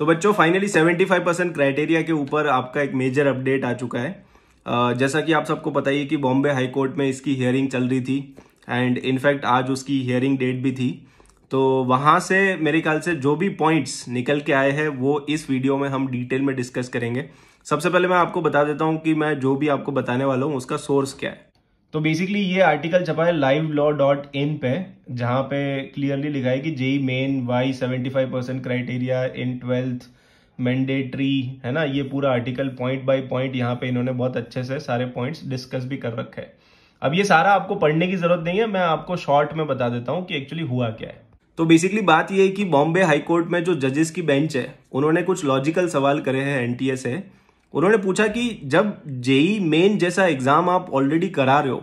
तो बच्चों finally 75 percent criteria के ऊपर आपका एक मेजर अपडेट आ चुका है जैसा कि आप सबको पता ही कि बॉम्बे हाई कोर्ट में इसकी हियरिंग चल रही थी एंड इनफैक्ट आज उसकी हियरिंग डेट भी थी तो वहाँ से मेरे ख्याल से जो भी पॉइंट्स निकल के आए हैं वो इस वीडियो में हम डिटेल में डिस्कस करेंगे सबसे पहले मैं आपको बता देता हूँ कि मैं जो भी आपको बताने वाला हूँ उसका सोर्स क्या है तो बेसिकली ये आर्टिकल छपा है लाइव लॉ डॉट इन पे जहाँ पे क्लियरली लिखा है कि JEE Main why seventy five percent criteria in twelfth mandatory है ना ये पूरा आर्टिकल पॉइंट बाय पॉइंट यहाँ पे इन्होंने बहुत अच्छे से सारे पॉइंट्स डिस्कस भी कर रखे हैं अब ये सारा आपको पढ़ने की जरूरत नहीं है मैं आपको शॉर्ट में बता देता हूँ कि एक्चुअली हुआ क्या है तो बेसिकली बात ये है कि बॉम्बे हाईकोर्ट में जो जजेस की बेंच है उन्होंने कुछ लॉजिकल सवाल करे हैं एनटीए से उन्होंने पूछा कि जब जेई मेन e जैसा एग्जाम आप ऑलरेडी करा रहे हो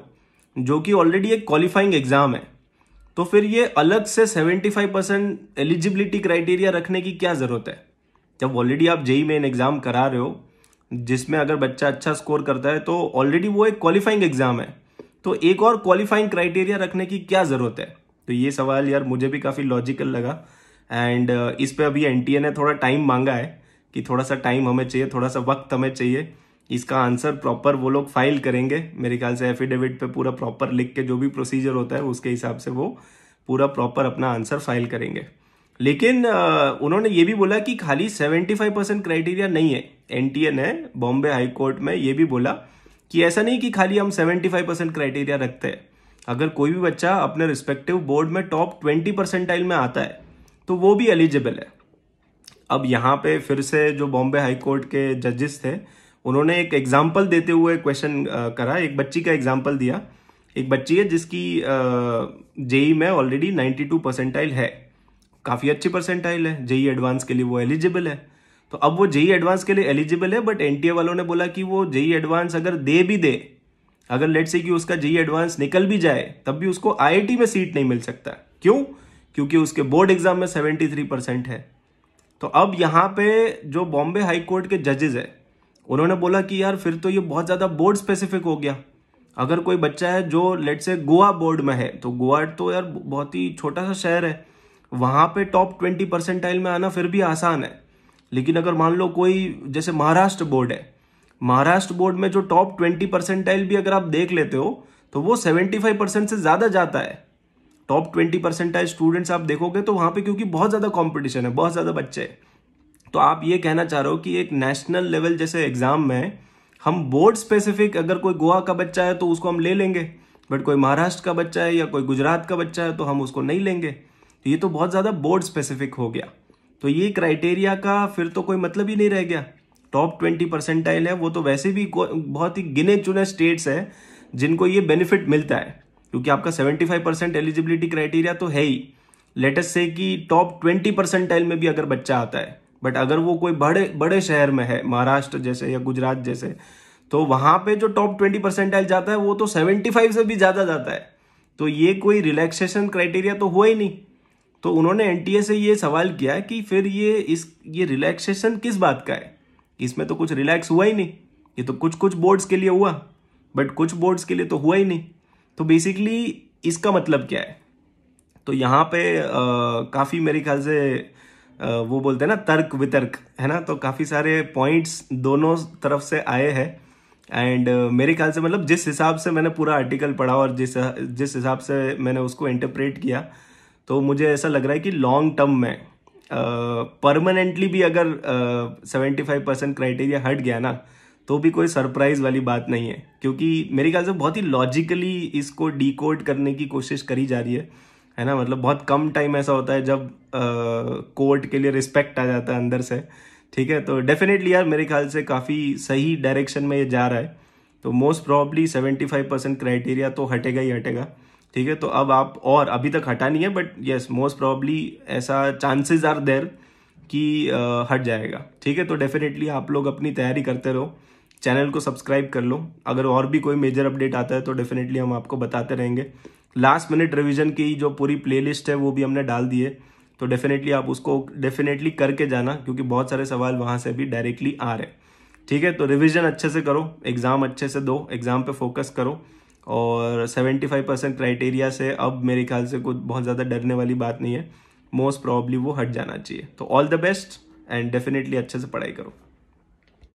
जो कि ऑलरेडी एक क्वालिफाइंग एग्जाम है तो फिर ये अलग से 75 परसेंट एलिजिबिलिटी क्राइटेरिया रखने की क्या ज़रूरत है जब ऑलरेडी आप जेई मेन एग्ज़ाम करा रहे हो जिसमें अगर बच्चा अच्छा स्कोर करता है तो ऑलरेडी वो एक क्वालिफाइंग एग्ज़ाम है तो एक और क्वालिफाइंग क्राइटेरिया रखने की क्या ज़रूरत है तो ये सवाल यार मुझे भी काफ़ी लॉजिकल लगा एंड इस पर अभी एन ने थोड़ा टाइम मांगा है कि थोड़ा सा टाइम हमें चाहिए थोड़ा सा वक्त हमें चाहिए इसका आंसर प्रॉपर वो लोग फाइल करेंगे मेरे ख्याल से एफिडेविट पे पूरा प्रॉपर लिख के जो भी प्रोसीजर होता है उसके हिसाब से वो पूरा प्रॉपर अपना आंसर फाइल करेंगे लेकिन उन्होंने ये भी बोला कि खाली 75 परसेंट क्राइटेरिया नहीं है एन है बॉम्बे हाई कोर्ट में ये भी बोला कि ऐसा नहीं कि खाली हम 75 परसेंट क्राइटेरिया रखते हैं अगर कोई भी बच्चा अपने रिस्पेक्टिव बोर्ड में टॉप 20 परसेंटाइल में आता है तो वो भी एलिजिबल है अब यहाँ पे फिर से जो बॉम्बे हाईकोर्ट के जजेस थे उन्होंने एक एग्जाम्पल देते हुए क्वेश्चन करा एक बच्ची का एग्जाम्पल दिया एक बच्ची है जिसकी जेई में ऑलरेडी 92 परसेंटाइल है काफ़ी अच्छी परसेंटाइल है जेई एडवांस के लिए वो एलिजिबल है तो अब वो जेई एडवांस के लिए एलिजिबल है बट एनटीए वालों ने बोला कि वो जेई एडवांस अगर दे भी दे अगर लेट से कि उसका जेई एडवांस निकल भी जाए तब भी उसको आई में सीट नहीं मिल सकता क्यों क्योंकि उसके बोर्ड एग्जाम में सेवेंटी परसेंट है तो अब यहाँ पे जो बॉम्बे हाईकोर्ट के जजेज है उन्होंने बोला कि यार फिर तो ये बहुत ज़्यादा बोर्ड स्पेसिफिक हो गया अगर कोई बच्चा है जो लेट से गोवा बोर्ड में है तो गोवा तो यार बहुत ही छोटा सा शहर है वहाँ पे टॉप ट्वेंटी परसेंटाइल में आना फिर भी आसान है लेकिन अगर मान लो कोई जैसे महाराष्ट्र बोर्ड है महाराष्ट्र बोर्ड में जो टॉप ट्वेंटी परसेंटाइल भी अगर आप देख लेते हो तो वो सेवेंटी फाइव परसेंट से ज़्यादा जाता है टॉप ट्वेंटी परसेंटाइल स्टूडेंट्स आप देखोगे तो वहाँ पे क्योंकि बहुत ज़्यादा कॉम्पिटिशन है बहुत ज़्यादा बच्चे हैं तो आप ये कहना चाह रहे हो कि एक नेशनल लेवल जैसे एग्जाम में हम बोर्ड स्पेसिफिक अगर कोई गोवा का बच्चा है तो उसको हम ले लेंगे बट कोई महाराष्ट्र का बच्चा है या कोई गुजरात का बच्चा है तो हम उसको नहीं लेंगे तो ये तो बहुत ज़्यादा बोर्ड स्पेसिफिक हो गया तो ये क्राइटेरिया का फिर तो कोई मतलब ही नहीं रह गया टॉप ट्वेंटी परसेंटाइल है वो तो वैसे भी बहुत ही गिने चुने स्टेट्स हैं जिनको ये बेनिफिट मिलता है क्योंकि आपका seventy five percent eligibility criteria तो है ही लेटेस्ट से कि टॉप ट्वेंटी परसेंटाइल में भी अगर बच्चा आता है बट अगर वो कोई बड़े बड़े शहर में है महाराष्ट्र जैसे या गुजरात जैसे तो वहाँ पे जो टॉप ट्वेंटी परसेंटाइल जाता है वो तो सेवेंटी फाइव से भी ज़्यादा जाता है तो ये कोई रिलैक्सेशन क्राइटेरिया तो हुआ ही नहीं तो उन्होंने एन से ये सवाल किया कि फिर ये इस ये रिलैक्सेशन किस बात का है इसमें तो कुछ रिलैक्स हुआ ही नहीं ये तो कुछ कुछ बोर्ड्स के लिए हुआ बट कुछ बोर्ड्स के लिए तो हुआ ही नहीं तो बेसिकली इसका मतलब क्या है तो यहाँ पे काफ़ी मेरे ख्याल से वो बोलते हैं ना तर्क वितर्क है ना तो काफ़ी सारे पॉइंट्स दोनों तरफ से आए हैं एंड uh, मेरे ख्याल से मतलब जिस हिसाब से मैंने पूरा आर्टिकल पढ़ा और जिस जिस हिसाब से मैंने उसको इंटरप्रेट किया तो मुझे ऐसा लग रहा है कि लॉन्ग टर्म में परमानेंटली uh, भी अगर सेवेंटी फाइव परसेंट क्राइटेरिया हट गया ना तो भी कोई सरप्राइज वाली बात नहीं है क्योंकि मेरे ख्याल से बहुत ही लॉजिकली इसको डी करने की कोशिश करी जा रही है है ना मतलब बहुत कम टाइम ऐसा होता है जब कोर्ट के लिए रिस्पेक्ट आ जाता है अंदर से ठीक है तो डेफिनेटली यार मेरे ख्याल से काफ़ी सही डायरेक्शन में ये जा रहा है तो most probably seventy five percent criteria तो हटेगा ही हटेगा ठीक है तो अब आप और अभी तक हटा नहीं है बट येस मोस्ट प्रॉब्ली ऐसा चांसेस आर देर कि हट जाएगा ठीक है तो डेफिनेटली आप लोग अपनी तैयारी करते रहो चैनल को सब्सक्राइब कर लो अगर और भी कोई मेजर अपडेट आता है तो डेफिनेटली हम आपको बताते रहेंगे लास्ट मिनट रिविजन की जो पूरी प्लेलिस्ट है वो भी हमने डाल दी है तो डेफिनेटली आप उसको डेफिनेटली करके जाना क्योंकि बहुत सारे सवाल वहाँ से भी डायरेक्टली आ रहे हैं ठीक है तो रिविजन अच्छे से करो एग्ज़ाम अच्छे से दो एग्ज़ाम पे फोकस करो और 75 परसेंट क्राइटेरिया से अब मेरे ख्याल से कुछ बहुत ज़्यादा डरने वाली बात नहीं है मोस्ट प्रॉब्ली वो हट जाना चाहिए तो all the best and definitely अच्छे से पढ़ाई करो